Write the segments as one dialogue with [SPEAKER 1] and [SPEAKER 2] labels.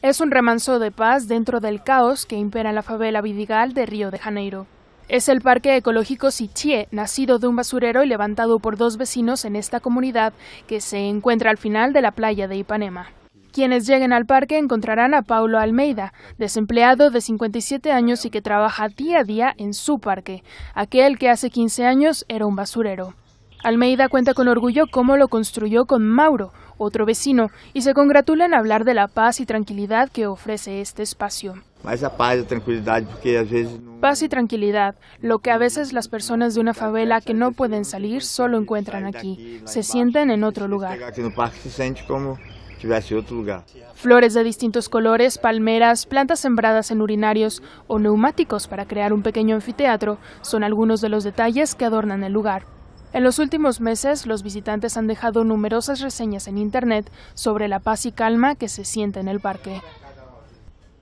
[SPEAKER 1] Es un remanso de paz dentro del caos que impera en la favela Vidigal de Río de Janeiro. Es el parque ecológico Sichie, nacido de un basurero y levantado por dos vecinos en esta comunidad que se encuentra al final de la playa de Ipanema. Quienes lleguen al parque encontrarán a Paulo Almeida, desempleado de 57 años y que trabaja día a día en su parque, aquel que hace 15 años era un basurero. Almeida cuenta con orgullo cómo lo construyó con Mauro, otro vecino, y se congratula en hablar de la paz y tranquilidad que ofrece este espacio. Paz y tranquilidad, lo que a veces las personas de una favela que no pueden salir solo encuentran aquí, se sienten en otro lugar. Flores de distintos colores, palmeras, plantas sembradas en urinarios o neumáticos para crear un pequeño anfiteatro son algunos de los detalles que adornan el lugar. En los últimos meses, los visitantes han dejado numerosas reseñas en Internet sobre la paz y calma que se siente en el parque.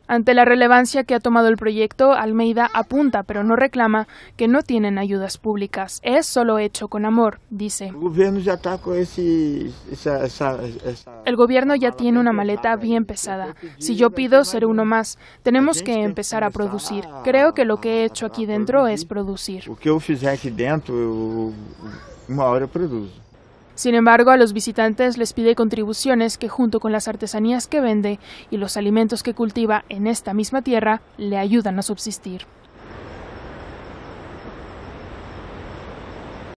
[SPEAKER 1] Ante la relevancia que ha tomado el proyecto, Almeida apunta, pero no reclama, que no tienen ayudas públicas. Es solo hecho con amor, dice. El gobierno ya, está con pues, esa, El gobierno ya tiene una maleta bien pesada. Si yo pido, seré uno más. Tenemos que empezar a producir. Creo que lo que he hecho aquí dentro es producir. Lo que yo aquí dentro, una hora produzo. Sin embargo, a los visitantes les pide contribuciones que junto con las artesanías que vende y los alimentos que cultiva en esta misma tierra le ayudan a subsistir.